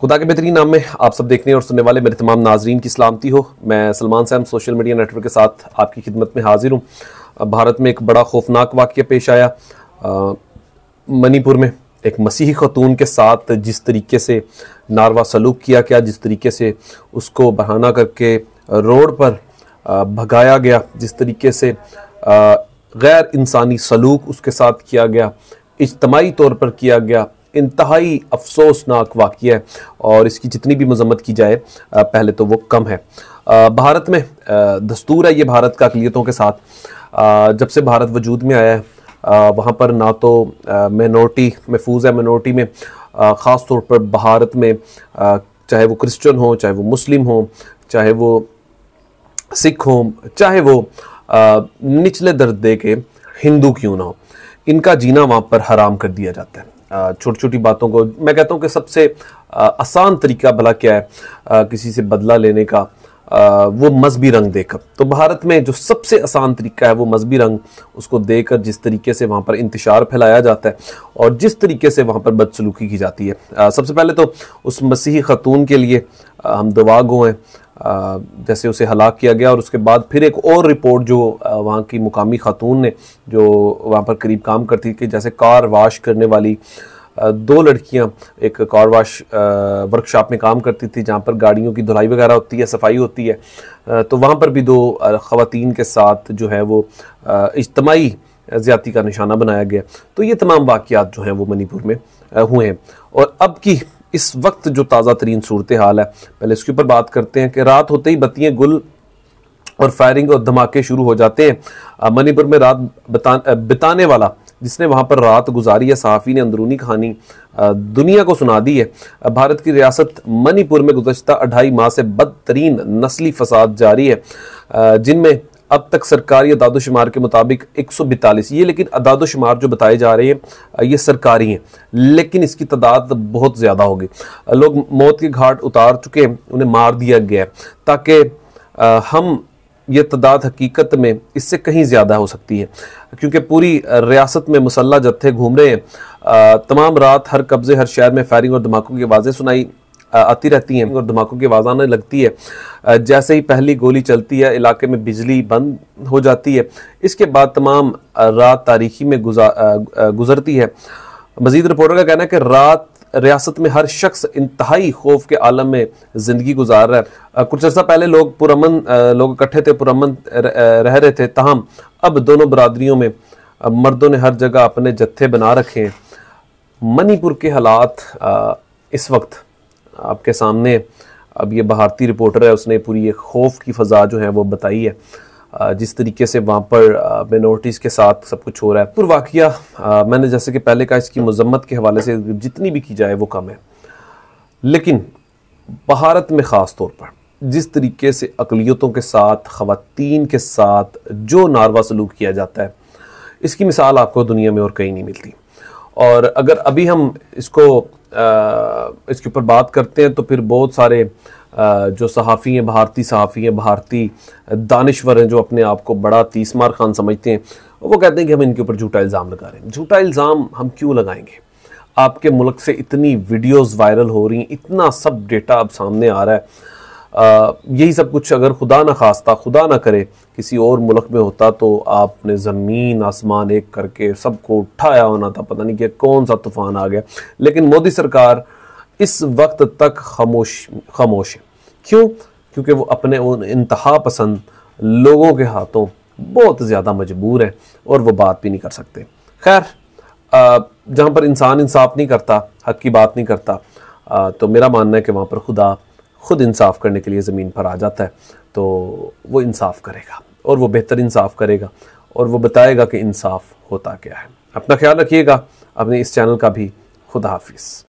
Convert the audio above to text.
खुदा के बेहतरीन नाम में आप सब देखने और सुनने वाले मेरे तमाम नाजरीन की सलामती हो मैं Salman Sam social media network के साथ आपकी खिदमत में हाजिर हूँ भारत में एक बड़ा खौफनाक वाक्य पेश आया मणिपुर में एक मसीही खतून के साथ जिस तरीके से नारवा सलूक किया गया जिस तरीके से उसको बहाना करके रोड पर भगाया गया जिस तरीके से गैर इंसानी सलूक उसके साथ किया गया इजतमाही तौर पर किया गया इंतहाई अफसोसनाक वाक़ है और इसकी जितनी भी मजम्मत की जाए पहले तो वो कम है भारत में दस्तूर है ये भारत का अकलीतों के साथ जब से भारत वजूद में आया है वहाँ पर ना तो माइनॉरिटी महफूज है माइनॉरिटी में ख़ास तौर पर भारत में चाहे वो क्रिश्चन हो चाहे वो मुस्लिम हो चाहे वो सिख हो चाहे वो निचले दर्जे के हिंदू क्यों ना हो इनका जीना वहाँ पर हराम कर दिया जाता है छोटी छोटी बातों को मैं कहता हूँ कि सबसे आसान तरीका भला क्या है किसी से बदला लेने का वो मजहबी रंग देकर तो भारत में जो सबसे आसान तरीका है वो मजहबी रंग उसको देकर जिस तरीके से वहाँ पर इंतशार फैलाया जाता है और जिस तरीके से वहाँ पर बदसलूकी की जाती है सबसे पहले तो उस मसीही ख़तून के लिए हम दवा गो हैं जैसे उसे हलाक किया गया और उसके बाद फिर एक और रिपोर्ट जो वहाँ की मुकामी खातून ने जो वहाँ पर करीब काम करती कि जैसे कार वाश करने वाली दो लड़कियां एक कार वाश वर्कशॉप में काम करती थी जहाँ पर गाड़ियों की धुलाई वगैरह होती है सफाई होती है तो वहाँ पर भी दो ख़वान के साथ जो है वो इजतमाही ज़्यादा का निशाना बनाया गया तो ये तमाम वाक़ जो हैं वो मणिपुर में हुए हैं और अब की इस वक्त जो ताज़ा तरीन सूरत हाल है पहले इसके ऊपर बात करते हैं कि रात होते ही बत्तियाँ गुल और फायरिंग और धमाके शुरू हो जाते हैं मणिपुर में रात बता बिताने वाला जिसने वहाँ पर रात गुजारी है सहाफ़ी ने अंदरूनी कहानी दुनिया को सुना दी है भारत की रियासत मणिपुर में गुजशत अढ़ाई माह से बदतरीन नस्ली फसाद जारी है जिनमें अब तक सरकारी अदादोशुमार के मुताबिक एक सौ बतालीस ये लेकिन अदादोशुमार जो बताए जा रहे हैं ये सरकारी हैं लेकिन इसकी तादाद बहुत ज़्यादा होगी लोग मौत के घाट उतार चुके हैं उन्हें मार दिया गया है ताकि हम ये तादाद हकीकत में इससे कहीं ज़्यादा हो सकती है क्योंकि पूरी रियासत में मुसल्ला जत्थे घूम रहे हैं तमाम रात हर कब्ज़े हर शहर में फायरिंग और धमाकों की आवाज़ें सुनाई आती रहती हैं और धमाकों की आवाज़ आने लगती है जैसे ही पहली गोली चलती है इलाके में बिजली बंद हो जाती है इसके बाद तमाम रात तारीखी में गुजरती है मजीद रिपोर्टर का कहना है कि रात रियासत में हर शख्स इंतहाई खौफ के आलम में ज़िंदगी गुजार रहा है कुछ अर्सा पहले लोग पुरमन लोग इकट्ठे थे पुरमन रह रहे थे तहम अब दोनों बरदरीों में मर्दों ने हर जगह अपने जत्थे बना रखे हैं मणिपुर के हालात इस वक्त आपके सामने अब ये भारतीय रिपोर्टर है उसने पूरी एक खौफ की फ़जा जो है वो बताई है जिस तरीके से वहाँ पर मेनोरिटीज़ के साथ सब कुछ हो रहा है पुरवाकिया मैंने जैसे कि पहले कहा इसकी मजम्मत के हवाले से जितनी भी की जाए वो कम है लेकिन भारत में ख़ास तौर पर जिस तरीके से अकलीतों के साथ ख़वान के साथ जो नारवा सलूक किया जाता है इसकी मिसाल आपको दुनिया में और कहीं नहीं मिलती और अगर अभी हम इसको इसके ऊपर बात करते हैं तो फिर बहुत सारे जो सहाफ़ी हैं भारतीय सहाफ़ी हैं भारतीय दानश्वर हैं जो अपने आप को बड़ा तीसमार खान समझते हैं वो कहते हैं कि हम इनके ऊपर झूठा इल्ज़ाम लगा रहे हैं झूठा इल्ज़ाम हम क्यों लगाएंगे आपके मुल्क से इतनी वीडियोस वायरल हो रही हैं इतना सब डेटा अब सामने आ रहा है यही सब कुछ अगर खुदा ना खास्ता खुदा ना करे किसी और मुल्क में होता तो आपने ज़मीन आसमान एक करके सबको उठाया होना था पता नहीं कि कौन सा तूफ़ान आ गया लेकिन मोदी सरकार इस वक्त तक खामोश खामोश है क्यों क्योंकि वो अपने उन इंतहा पसंद लोगों के हाथों बहुत ज़्यादा मजबूर हैं और वो बात भी नहीं कर सकते खैर जहाँ पर इंसान इंसाफ नहीं करता हक की बात नहीं करता आ, तो मेरा मानना है कि वहाँ पर खुदा ख़ुद इंसाफ करने के लिए ज़मीन पर आ जाता है तो वो इंसाफ करेगा और वो बेहतर इंसाफ करेगा और वो बताएगा कि इंसाफ होता क्या है अपना ख्याल रखिएगा अपने इस चैनल का भी खुदा हाफिज़